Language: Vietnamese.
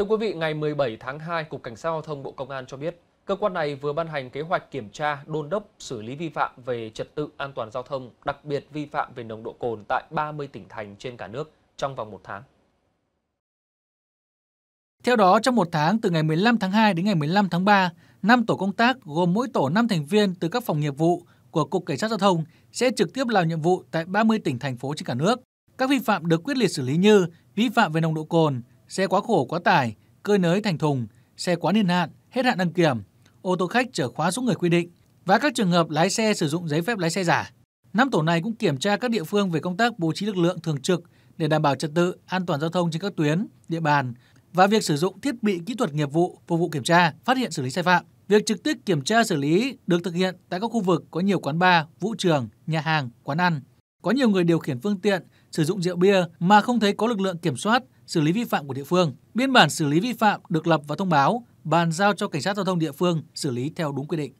Thưa quý vị, ngày 17 tháng 2, Cục Cảnh sát Giao thông Bộ Công an cho biết, cơ quan này vừa ban hành kế hoạch kiểm tra, đôn đốc, xử lý vi phạm về trật tự an toàn giao thông, đặc biệt vi phạm về nồng độ cồn tại 30 tỉnh thành trên cả nước trong vòng một tháng. Theo đó, trong một tháng từ ngày 15 tháng 2 đến ngày 15 tháng 3, 5 tổ công tác gồm mỗi tổ 5 thành viên từ các phòng nghiệp vụ của Cục Cảnh sát Giao thông sẽ trực tiếp làm nhiệm vụ tại 30 tỉnh, thành phố trên cả nước. Các vi phạm được quyết liệt xử lý như vi phạm về nồng độ cồn, xe quá khổ quá tải, cơi nới thành thùng, xe quá niên hạn, hết hạn đăng kiểm, ô tô khách chở khóa số người quy định và các trường hợp lái xe sử dụng giấy phép lái xe giả. Năm tổ này cũng kiểm tra các địa phương về công tác bố trí lực lượng thường trực để đảm bảo trật tự, an toàn giao thông trên các tuyến, địa bàn và việc sử dụng thiết bị kỹ thuật nghiệp vụ phục vụ kiểm tra, phát hiện xử lý sai phạm. Việc trực tiếp kiểm tra xử lý được thực hiện tại các khu vực có nhiều quán bar, vũ trường, nhà hàng, quán ăn. Có nhiều người điều khiển phương tiện sử dụng rượu bia mà không thấy có lực lượng kiểm soát xử lý vi phạm của địa phương. Biên bản xử lý vi phạm được lập và thông báo, bàn giao cho cảnh sát giao thông địa phương xử lý theo đúng quy định.